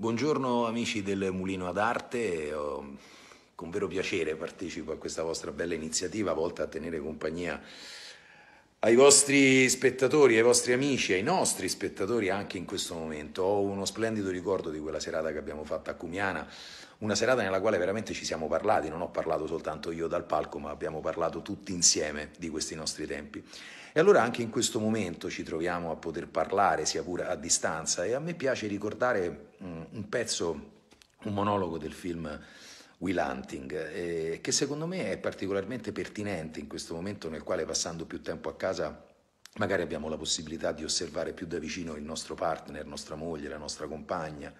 Buongiorno amici del Mulino ad Arte, con vero piacere partecipo a questa vostra bella iniziativa volta a tenere compagnia ai vostri spettatori, ai vostri amici, ai nostri spettatori anche in questo momento. Ho uno splendido ricordo di quella serata che abbiamo fatto a Cumiana, una serata nella quale veramente ci siamo parlati, non ho parlato soltanto io dal palco, ma abbiamo parlato tutti insieme di questi nostri tempi. E allora anche in questo momento ci troviamo a poter parlare, sia pure a distanza, e a me piace ricordare mm, un pezzo, un monologo del film Will Hunting, eh, che secondo me è particolarmente pertinente in questo momento nel quale passando più tempo a casa magari abbiamo la possibilità di osservare più da vicino il nostro partner, nostra moglie, la nostra compagna.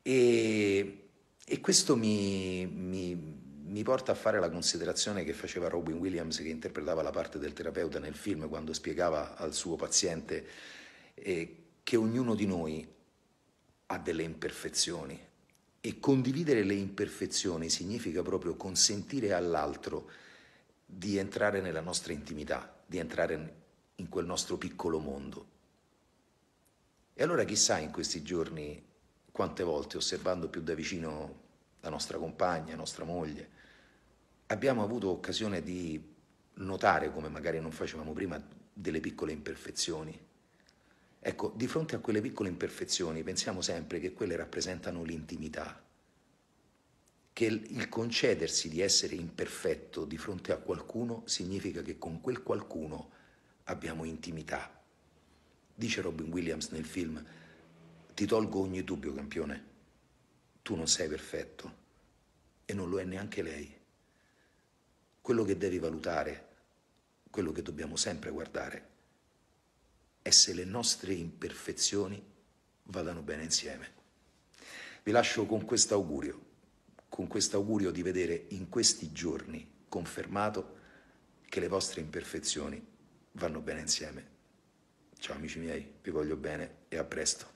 E, e questo mi, mi mi porta a fare la considerazione che faceva Robin Williams che interpretava la parte del terapeuta nel film quando spiegava al suo paziente eh, che ognuno di noi ha delle imperfezioni e condividere le imperfezioni significa proprio consentire all'altro di entrare nella nostra intimità, di entrare in quel nostro piccolo mondo. E allora chissà in questi giorni quante volte osservando più da vicino la nostra compagna, la nostra moglie, abbiamo avuto occasione di notare, come magari non facevamo prima, delle piccole imperfezioni. Ecco, di fronte a quelle piccole imperfezioni pensiamo sempre che quelle rappresentano l'intimità, che il concedersi di essere imperfetto di fronte a qualcuno significa che con quel qualcuno abbiamo intimità. Dice Robin Williams nel film, ti tolgo ogni dubbio campione, tu non sei perfetto e non lo è neanche lei quello che devi valutare, quello che dobbiamo sempre guardare, è se le nostre imperfezioni vadano bene insieme. Vi lascio con questo augurio, con questo augurio di vedere in questi giorni confermato che le vostre imperfezioni vanno bene insieme. Ciao amici miei, vi voglio bene e a presto.